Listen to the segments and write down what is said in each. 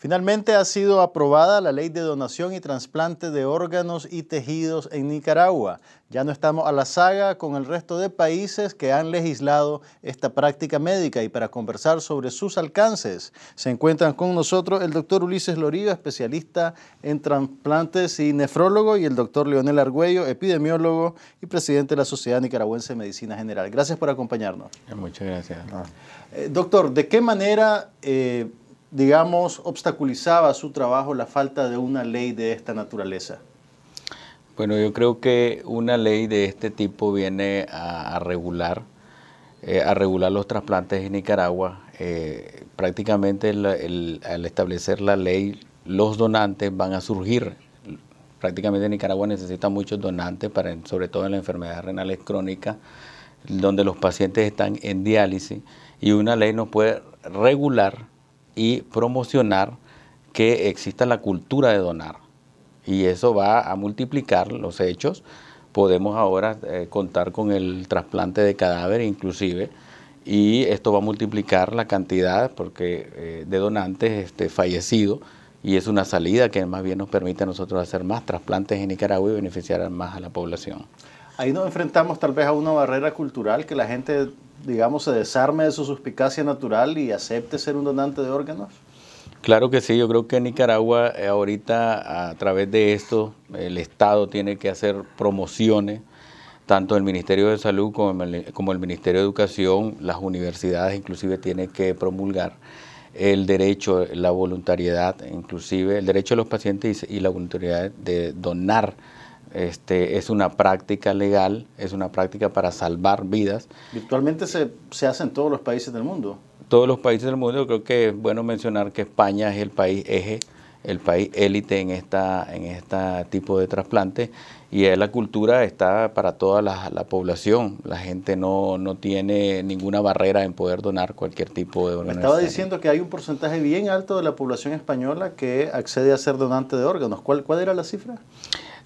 Finalmente ha sido aprobada la ley de donación y trasplante de órganos y tejidos en Nicaragua. Ya no estamos a la saga con el resto de países que han legislado esta práctica médica y para conversar sobre sus alcances se encuentran con nosotros el doctor Ulises Lorío, especialista en trasplantes y nefrólogo, y el doctor Leonel Argüello, epidemiólogo y presidente de la Sociedad Nicaragüense de Medicina General. Gracias por acompañarnos. Eh, muchas gracias. Eh, doctor, ¿de qué manera... Eh, digamos, obstaculizaba su trabajo la falta de una ley de esta naturaleza? Bueno, yo creo que una ley de este tipo viene a, regular eh, a regular los trasplantes en Nicaragua. Eh, prácticamente al establecer la ley, los donantes van a surgir. Prácticamente Nicaragua necesita muchos donantes, para, sobre todo en la enfermedad renales crónica, donde los pacientes están en diálisis, y una ley nos puede regular y promocionar que exista la cultura de donar. Y eso va a multiplicar los hechos. Podemos ahora eh, contar con el trasplante de cadáver inclusive y esto va a multiplicar la cantidad porque eh, de donantes este, fallecidos y es una salida que más bien nos permite a nosotros hacer más trasplantes en Nicaragua y beneficiar más a la población ahí nos enfrentamos tal vez a una barrera cultural que la gente, digamos, se desarme de su suspicacia natural y acepte ser un donante de órganos? Claro que sí, yo creo que Nicaragua eh, ahorita a través de esto el Estado tiene que hacer promociones, tanto el Ministerio de Salud como el, Ministerio de Educación, las universidades inclusive tienen que promulgar el derecho, la voluntariedad, inclusive el derecho de los pacientes y la voluntariedad de donar este, es una práctica legal, es una práctica para salvar vidas. Virtualmente se, se hace en todos los países del mundo. Todos los países del mundo, creo que es bueno mencionar que España es el país eje, el país élite en esta, en este tipo de trasplante y la cultura está para toda la, población. La gente no, no, tiene ninguna barrera en poder donar cualquier tipo de órgano. Me estaba diciendo que hay un porcentaje bien alto de la población española que accede a ser donante de órganos. ¿Cuál, cuál era la cifra?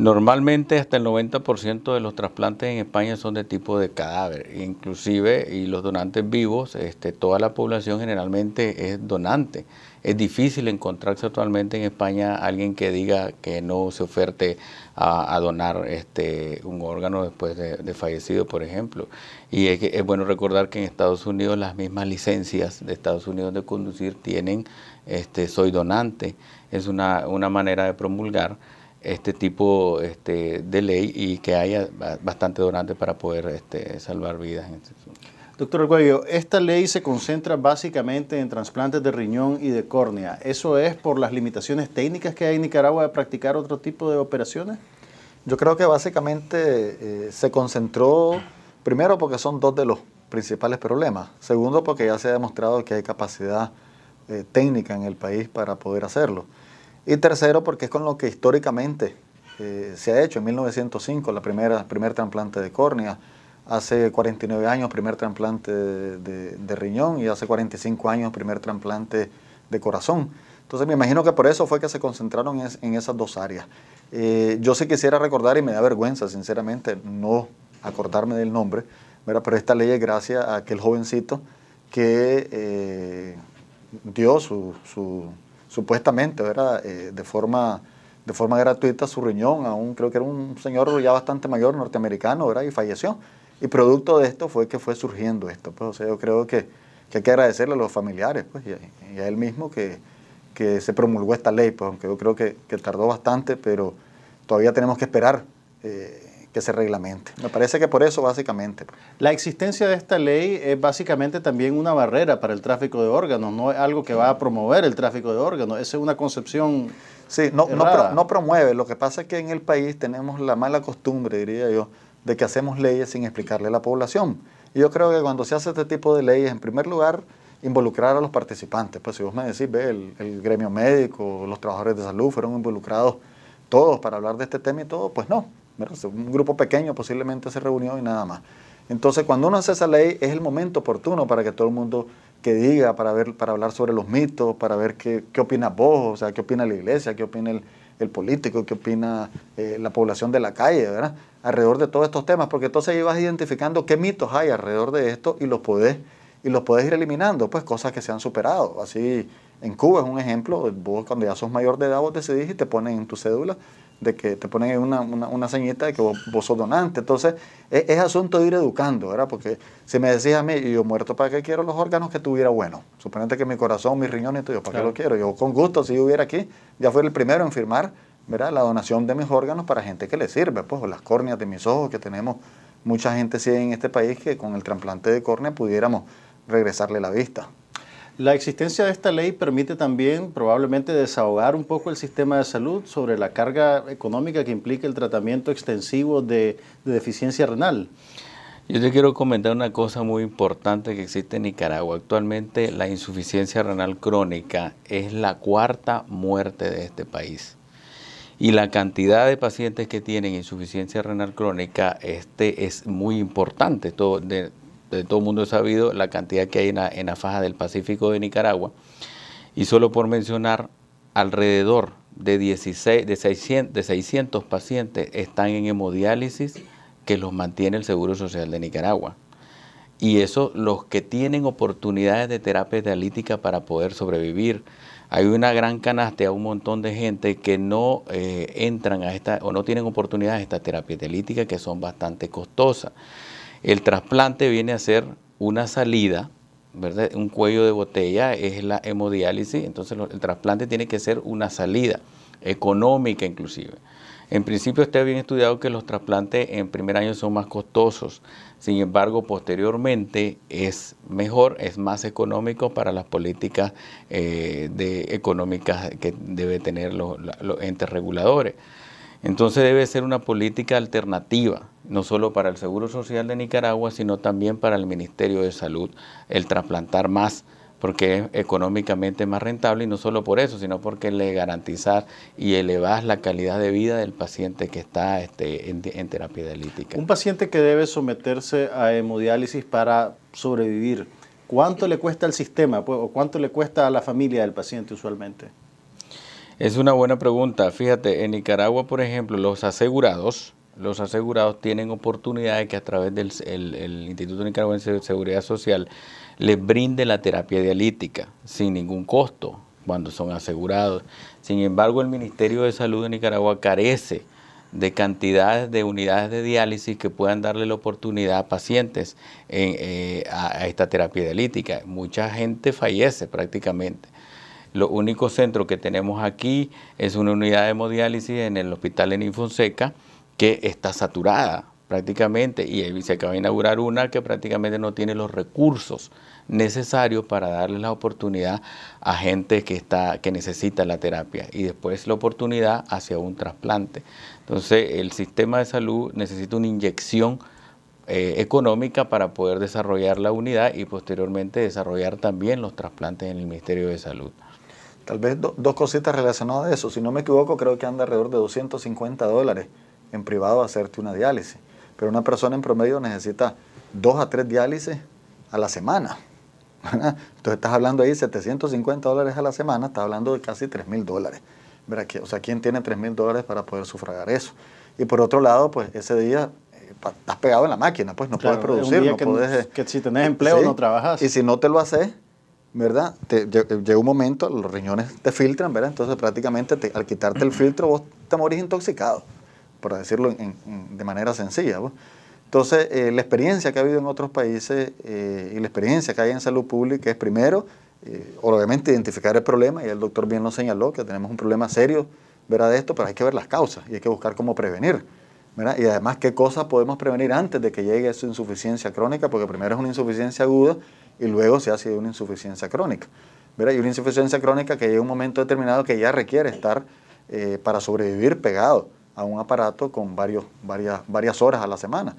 Normalmente hasta el 90% de los trasplantes en España son de tipo de cadáver, inclusive y los donantes vivos, este, toda la población generalmente es donante. Es difícil encontrarse actualmente en España alguien que diga que no se oferte a, donar este, un órgano después de, fallecido, por ejemplo. Y es, bueno recordar que en Estados Unidos las mismas licencias de Estados Unidos de conducir tienen este, soy donante, es una manera de promulgar este tipo este, de ley y que haya bastante donante para poder este, salvar vidas. Este Doctor Arguello, esta ley se concentra básicamente en trasplantes de riñón y de córnea. ¿Eso es por las limitaciones técnicas que hay en Nicaragua de practicar otro tipo de operaciones? Yo creo que básicamente eh, se concentró, primero porque son dos de los principales problemas, segundo porque ya se ha demostrado que hay capacidad eh, técnica en el país para poder hacerlo. Y tercero, porque es con lo que históricamente eh, se ha hecho. En 1905, la primera, primer trasplante de córnea. Hace 49 años, primer trasplante de, riñón. Y hace 45 años, primer trasplante de corazón. Entonces me imagino que por eso fue que se concentraron en, esas dos áreas. Eh, yo sí quisiera recordar, y me da vergüenza, sinceramente, no acordarme del nombre, pero esta ley es gracias a aquel jovencito que eh, dio su supuestamente, eh, de, forma, de forma gratuita su riñón a un, creo que era un señor ya bastante mayor norteamericano, Y falleció. Y producto de esto fue que fue surgiendo esto. Pues, yo creo que, hay que agradecerle a los familiares pues, y, a, él mismo que, se promulgó esta ley, pues, aunque yo creo que, tardó bastante, pero todavía tenemos que esperar eh, se reglamente. Me parece que por eso básicamente. La existencia de esta ley es básicamente también una barrera para el tráfico de órganos, no es algo que va a promover el tráfico de órganos, esa es una concepción. Sí, no, no, promueve, lo que pasa es que en el país tenemos la mala costumbre, diría yo, de que hacemos leyes sin explicarle a la población. Y yo creo que cuando se hace este tipo de leyes, en primer lugar, involucrar a los participantes. Pues si vos me decís, ve, el gremio médico, los trabajadores de salud fueron involucrados todos para hablar de este tema y todo, pues no. Un grupo pequeño posiblemente se reunió y nada más. Entonces, cuando uno hace esa ley, es el momento oportuno para que todo el mundo que diga, para, ver, para hablar sobre los mitos, para ver qué, qué opinas vos, o sea, qué opina la iglesia, qué opina el, político, qué opina eh, la población de la calle, ¿verdad? Alrededor de todos estos temas, porque entonces ahí vas identificando qué mitos hay alrededor de esto y los podés, y los ir eliminando, pues cosas que se han superado. Así, en Cuba es un ejemplo, vos cuando ya sos mayor de edad, vos decidís y te ponen en tu cédula de que te ponen una, una, ceñita de que vos, sos donante. Entonces, e, es, asunto de ir educando, ¿verdad? Porque si me decís a mí, yo muerto, ¿para qué quiero los órganos que tuviera bueno? Suponete que mi corazón, mis riñones, yo, ¿para qué lo quiero? Yo, con gusto, si yo hubiera aquí, ya fuera el primero en firmar, ¿verdad? La donación de mis órganos para gente que le sirve, pues, las córneas de mis ojos, que tenemos mucha gente, en este país, que con el trasplante de córnea pudiéramos regresarle la vista. La existencia de esta ley permite también probablemente desahogar un poco el sistema de salud sobre la carga económica que implica el tratamiento extensivo de, deficiencia renal. Yo te quiero comentar una cosa muy importante que existe en Nicaragua. Actualmente la insuficiencia renal crónica es la cuarta muerte de este país. Y la cantidad de pacientes que tienen insuficiencia renal crónica este, es muy importante de todo el mundo es sabido la cantidad que hay en la, faja del Pacífico de Nicaragua. Y solo por mencionar, alrededor de, 16, de, 600, de 600 pacientes están en hemodiálisis que los mantiene el Seguro Social de Nicaragua. Y eso los que tienen oportunidades de terapia dialítica para poder sobrevivir. Hay una gran canasta, un montón de gente que no eh, entran a esta o no tienen oportunidades a esta terapia dialítica que son bastante costosas. El trasplante viene a ser una salida, Un cuello de botella es la hemodiálisis, entonces el trasplante tiene que ser una salida económica inclusive. En principio está bien estudiado que los trasplantes en primer año son más costosos, sin embargo posteriormente es mejor, es más económico para las políticas eh, económicas que debe tener los entes reguladores. Entonces debe ser una política alternativa, no solo para el Seguro Social de Nicaragua, sino también para el Ministerio de Salud, el trasplantar más porque es económicamente más rentable y no solo por eso, sino porque le garantizas y elevas la calidad de vida del paciente que está este, en, terapia dialítica. Un paciente que debe someterse a hemodiálisis para sobrevivir, ¿cuánto le cuesta al sistema pues, o cuánto le cuesta a la familia del paciente usualmente? Es una buena pregunta. Fíjate, en Nicaragua, por ejemplo, los asegurados, los asegurados tienen oportunidades que a través del Instituto Nicaragüense de Seguridad Social les brinde la terapia dialítica sin ningún costo cuando son asegurados. Sin embargo, el Ministerio de Salud de Nicaragua carece de cantidades de unidades de diálisis que puedan darle la oportunidad a pacientes eh, a esta terapia dialítica. Mucha gente fallece prácticamente lo único centro que tenemos aquí es una unidad de hemodiálisis en el hospital en Infonseca que está saturada prácticamente y se acaba de inaugurar una que prácticamente no tiene los recursos necesarios para darle la oportunidad a gente que está que necesita la terapia y después la oportunidad hacia un trasplante. Entonces, el sistema de salud necesita una inyección eh, económica para poder desarrollar la unidad y posteriormente desarrollar también los trasplantes en el Ministerio de Salud. Tal vez dos cositas relacionadas a eso. Si no me equivoco, creo que anda alrededor de 250 dólares en privado hacerte una diálisis. Pero una persona en promedio necesita dos a tres diálisis a la semana. Entonces estás hablando ahí 750 dólares a la semana, estás hablando de casi 3 mil dólares. O sea, ¿quién tiene 3 mil dólares para poder sufragar eso? Y por otro lado, pues ese día eh, estás pegado en la máquina, pues no puedes producir. No puedes, eh, que si tenés empleo no trabajas. Y si no te lo haces, ¿verdad? Te, llega un momento, los riñones te filtran, ¿verdad? Entonces prácticamente al quitarte el filtro vos te morís intoxicado, por decirlo de manera sencilla. Entonces eh, la experiencia que ha habido en otros países eh, y la experiencia que hay en salud pública es primero, eh, obviamente, identificar el problema, y el doctor bien lo señaló, que tenemos un problema serio, ¿verdad? De esto, pero hay que ver las causas y hay que buscar cómo prevenir. ¿verdad? Y además, qué cosas podemos prevenir antes de que llegue esa su insuficiencia crónica, porque primero es una insuficiencia aguda y luego se hace una insuficiencia crónica. Hay Y una insuficiencia crónica que llega un momento determinado que ya requiere estar eh, para sobrevivir pegado a un aparato con varios, varias, varias horas a la semana.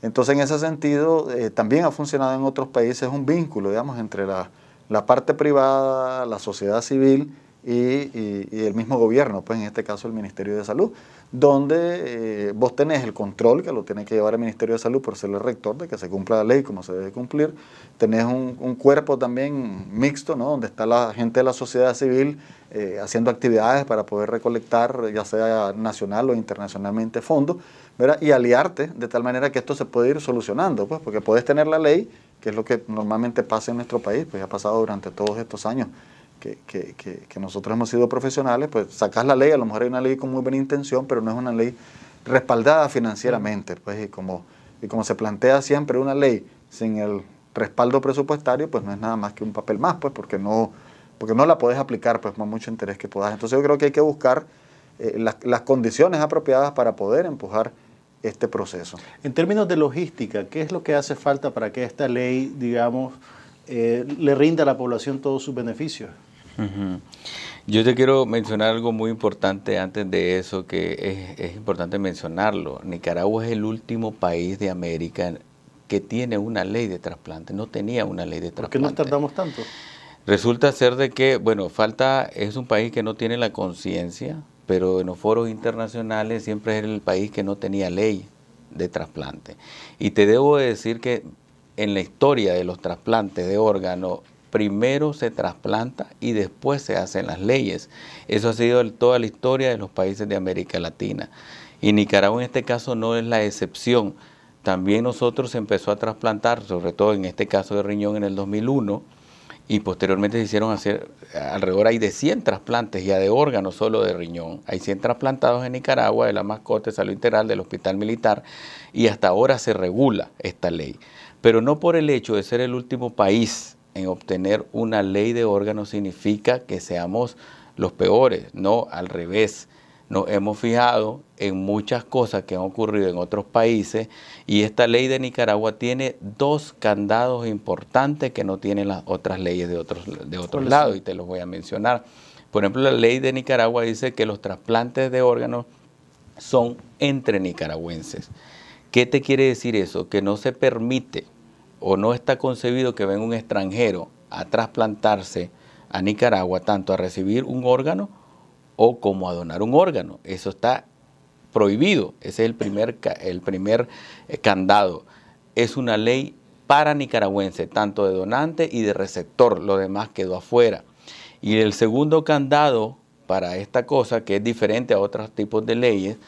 Entonces, en ese sentido, eh, también ha funcionado en otros países un vínculo, digamos, entre la, la parte privada, la sociedad civil y, el mismo gobierno, pues en este caso el Ministerio de Salud, donde eh, vos tenés el control que lo tiene que llevar el Ministerio de Salud por ser el rector, de que se cumpla la ley como se debe cumplir. Tenés un, cuerpo también mixto, ¿no? donde está la gente de la sociedad civil eh, haciendo actividades para poder recolectar, ya sea nacional o internacionalmente, fondos, y aliarte de tal manera que esto se puede ir solucionando, pues, porque puedes tener la ley, que es lo que normalmente pasa en nuestro país, pues ha pasado durante todos estos años que, nosotros hemos sido profesionales, pues sacas la ley, a lo mejor hay una ley con muy buena intención, pero no es una ley respaldada financieramente, pues y como, y como se plantea siempre una ley sin el respaldo presupuestario, pues no es nada más que un papel más, pues porque no, porque no la puedes aplicar pues con mucho interés que puedas. Entonces yo creo que hay que buscar eh, las, condiciones apropiadas para poder empujar este proceso. En términos de logística, ¿qué es lo que hace falta para que esta ley, digamos, eh, le rinda a la población todos sus beneficios? Yo te quiero mencionar algo muy importante antes de eso, que es, importante mencionarlo. Nicaragua es el último país de América que tiene una ley de trasplante, no tenía una ley de trasplante. ¿Por qué nos tardamos tanto? Resulta ser de que, bueno, falta, es un país que no tiene la conciencia, pero en los foros internacionales siempre es el país que no tenía ley de trasplante. Y te debo decir que en la historia de los trasplantes de órganos, primero se trasplanta y después se hacen las leyes. Eso ha sido toda la historia de los países de América Latina. Y Nicaragua en este caso no es la excepción. También nosotros empezó a trasplantar, sobre todo en este caso de riñón en el 2001, y posteriormente se hicieron hacer, alrededor hay de 100 trasplantes ya de órganos solo de riñón. Hay 100 trasplantados en Nicaragua de la mascota de salud integral del hospital militar y hasta ahora se regula esta ley. Pero no por el hecho de ser el último país en obtener una ley de órganos significa que seamos los peores, no al revés. Nos hemos fijado en muchas cosas que han ocurrido en otros países y esta ley de Nicaragua tiene dos candados importantes que no tienen las otras leyes de otros, de lados y te los voy a mencionar. Por ejemplo, la ley de Nicaragua dice que los trasplantes de órganos son entre nicaragüenses. ¿Qué te quiere decir eso? Que no se permite o no está concebido que venga un extranjero a trasplantarse a Nicaragua, tanto a recibir un órgano o como a donar un órgano. Eso está prohibido. Ese es el primer, el primer eh, candado. Es una ley para nicaragüense, tanto de donante y de receptor. Lo demás quedó afuera. Y el segundo candado para esta cosa, que es diferente a otros tipos de leyes,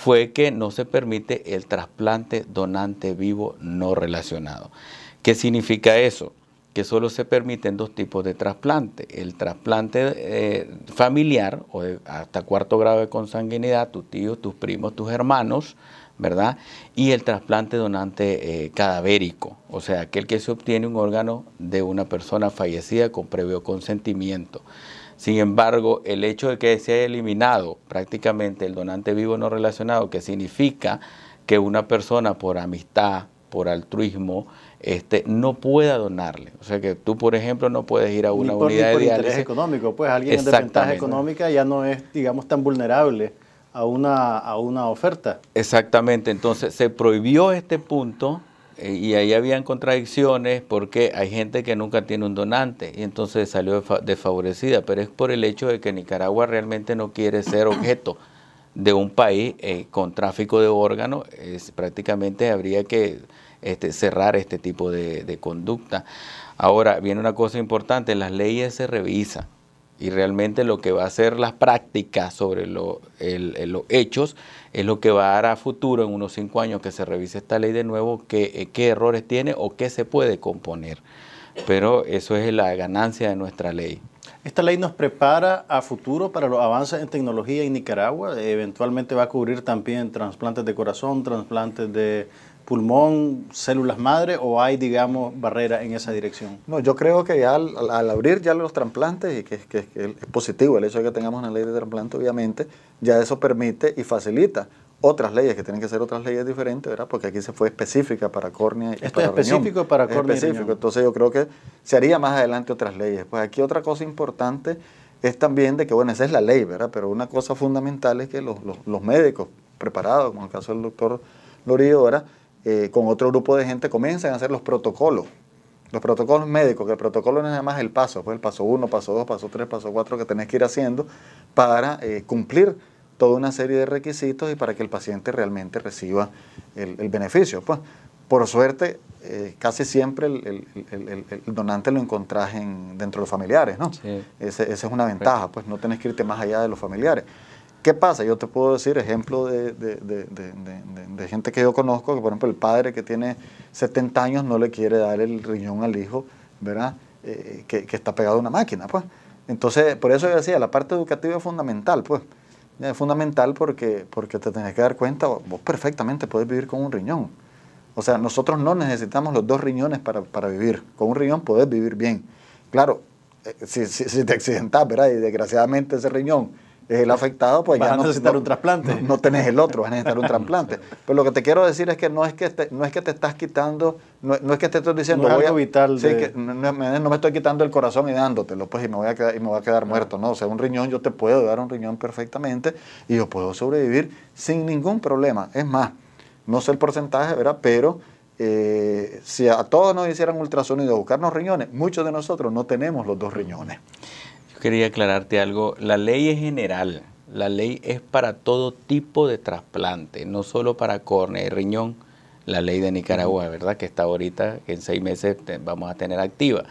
fue que no se permite el trasplante donante vivo no relacionado. ¿Qué significa eso? Que solo se permiten dos tipos de trasplante. El trasplante eh, familiar, o hasta cuarto grado de consanguinidad, tus tíos, tus primos, tus hermanos, ¿verdad? Y el trasplante donante eh, cadavérico, o sea, aquel que se obtiene un órgano de una persona fallecida con previo consentimiento. Sin embargo, el hecho de que se haya eliminado prácticamente el donante vivo no relacionado, que significa que una persona por amistad, por altruismo, este, no pueda donarle. O sea que tú, por ejemplo, no puedes ir a una por, unidad interés económico, pues alguien en desventaja económica ya no es, digamos, tan vulnerable a una, a una oferta. Exactamente, entonces se prohibió este punto eh, y ahí habían contradicciones porque hay gente que nunca tiene un donante y entonces salió desfavorecida, pero es por el hecho de que Nicaragua realmente no quiere ser objeto de un país eh, con tráfico de órganos, prácticamente habría que este, cerrar este tipo de, de conducta. Ahora, viene una cosa importante, las leyes se revisan y realmente lo que va a ser las prácticas sobre los hechos es lo que va a dar a futuro en unos cinco años que se revise esta ley de nuevo, qué, eh, qué errores tiene o qué se puede componer. Pero eso es la ganancia de nuestra ley. ¿Esta ley nos prepara a futuro para los avances en tecnología en Nicaragua? Eventualmente va a cubrir también trasplantes de corazón, trasplantes de pulmón, células madre o hay, digamos, barrera en esa dirección? No, yo creo que ya al, abrir ya los trasplantes, y que, que, es positivo el hecho de que tengamos una ley de trasplante, obviamente, ya eso permite y facilita otras leyes, que tienen que ser otras leyes diferentes, ¿verdad? Porque aquí se fue específica para córnea y Esto es específico para córnea es específico. Entonces yo creo que se haría más adelante otras leyes. Pues aquí otra cosa importante es también de que, bueno, esa es la ley, ¿verdad? Pero una cosa fundamental es que los, médicos preparados, como el caso del doctor Lorío, ¿verdad? Eh, con otro grupo de gente comienzan a hacer los protocolos. Los protocolos médicos, que el protocolo no es nada más el paso, pues el paso 1, paso 2, paso 3, paso 4 que tenés que ir haciendo para eh, cumplir toda una serie de requisitos y para que el paciente realmente reciba el, beneficio. Pues, por suerte, eh, casi siempre el, donante lo encontrás en, dentro de los familiares, esa es una ventaja, pues no tenés que irte más allá de los familiares. ¿Qué pasa? Yo te puedo decir ejemplo de, gente que yo conozco, que por ejemplo el padre que tiene 70 años no le quiere dar el riñón al hijo, ¿verdad? Eh, que, está pegado a una máquina, pues. Entonces, por eso yo decía, la parte educativa es fundamental, pues. Eh, es fundamental porque, porque te tenés que dar cuenta, vos perfectamente puedes vivir con un riñón. O sea, nosotros no necesitamos los dos riñones para, vivir. Con un riñón podés vivir bien. Claro, eh, si, te accidentás, ¿verdad? Y desgraciadamente ese riñón el afectado, pues ya a necesitar un trasplante. No, tenés el otro, vas a necesitar un trasplante. Pero lo que te quiero decir es que no es que te, no es que te estás quitando, no, es que te estés diciendo voy a, evitar, sí, que no, me estoy quitando el corazón y dándotelo, pues y me voy a quedar, y me voy a quedar muerto, no, o sea, un riñón yo te puedo dar un riñón perfectamente y yo puedo sobrevivir sin ningún problema. Es más, no sé el porcentaje, ¿verdad? Pero eh, si a todos nos hicieran ultrasonido buscarnos riñones, muchos de nosotros no tenemos los dos riñones quería aclararte algo. La ley es general. La ley es para todo tipo de trasplante, no solo para córnea y riñón. La ley de Nicaragua, ¿verdad? Que está ahorita, en seis meses vamos a tener activa.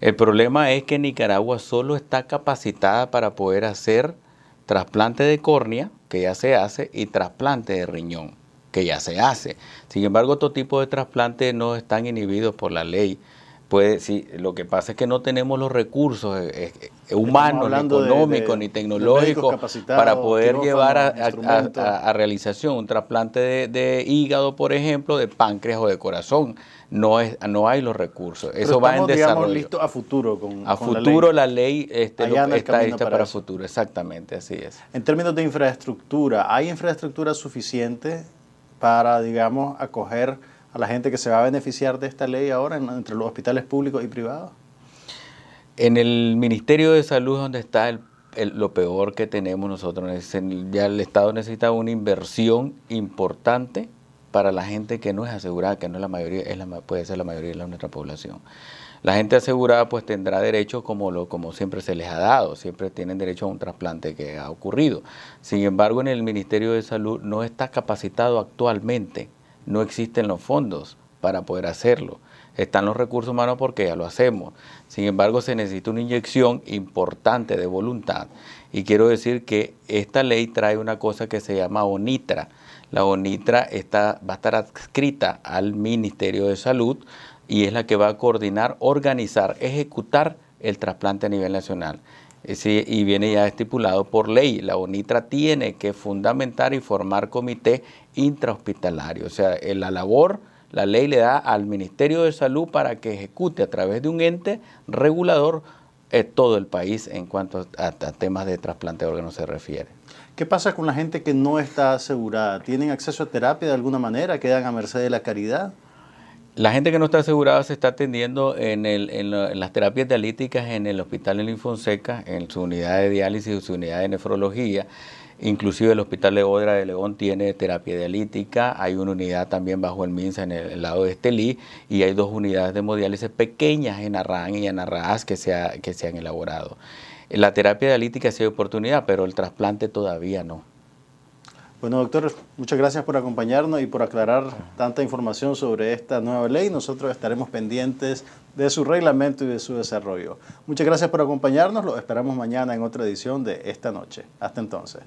El problema es que Nicaragua solo está capacitada para poder hacer trasplante de córnea, que ya se hace, y trasplante de riñón, que ya se hace. Sin embargo, todo tipo de trasplantes no están inhibidos por la ley puede, sí, lo que pasa es que no tenemos los recursos eh, eh, eh, humanos, ni económicos, ni tecnológicos para poder llevar a, realización un trasplante de, hígado, por ejemplo, de páncreas o de corazón. No, es, no hay los recursos. Eso va en desarrollo. Digamos, listo a futuro. Con, a futuro la ley, este, está lista para futuro, exactamente, así es. En términos de infraestructura, ¿hay infraestructura suficiente para, digamos, acoger a la gente que se va a beneficiar de esta ley ahora entre los hospitales públicos y privados? En el Ministerio de Salud donde está lo peor que tenemos nosotros, ya el Estado necesita una inversión importante para la gente que no es asegurada, que no es la mayoría, es la, puede ser la mayoría de nuestra población. La gente asegurada pues tendrá derecho como, lo, como siempre se les ha dado, siempre tienen derecho a un trasplante que ha ocurrido. Sin embargo, en el Ministerio de Salud no está capacitado actualmente no existen los fondos para poder hacerlo. Están los recursos humanos porque ya lo hacemos. Sin embargo, se necesita una inyección importante de voluntad. Y quiero decir que esta ley trae una cosa que se llama ONITRA. La ONITRA está, va a estar adscrita al Ministerio de Salud y es la que va a coordinar, organizar, ejecutar el trasplante a nivel nacional y viene ya estipulado por ley. La UNITRA tiene que fundamentar y formar comité intrahospitalario. O sea, eh, la labor, la ley le da al Ministerio de Salud para que ejecute a través de un ente regulador eh, todo el país en cuanto a, a temas de trasplante de órganos se refiere. ¿Qué pasa con la gente que no está asegurada? ¿Tienen acceso a terapia de alguna manera? ¿Quedan a merced de la caridad? La gente que no está asegurada se está atendiendo en, en las terapias dialíticas en el Hospital de Linfonseca, en su unidad de diálisis, y su unidad de nefrología. Inclusive el Hospital de Odra de León tiene terapia dialítica, hay una unidad también bajo el MINSA en el, lado de Estelí y hay dos unidades de hemodiálisis pequeñas en Arran y en Arras que se, que se han elaborado. La terapia dialítica sí hay oportunidad, pero el trasplante todavía no. Bueno, doctor, muchas gracias por acompañarnos y por aclarar tanta información sobre esta nueva ley. Nosotros estaremos pendientes de su reglamento y de su desarrollo. Muchas gracias por acompañarnos. Los esperamos mañana en otra edición de Esta Noche. Hasta entonces.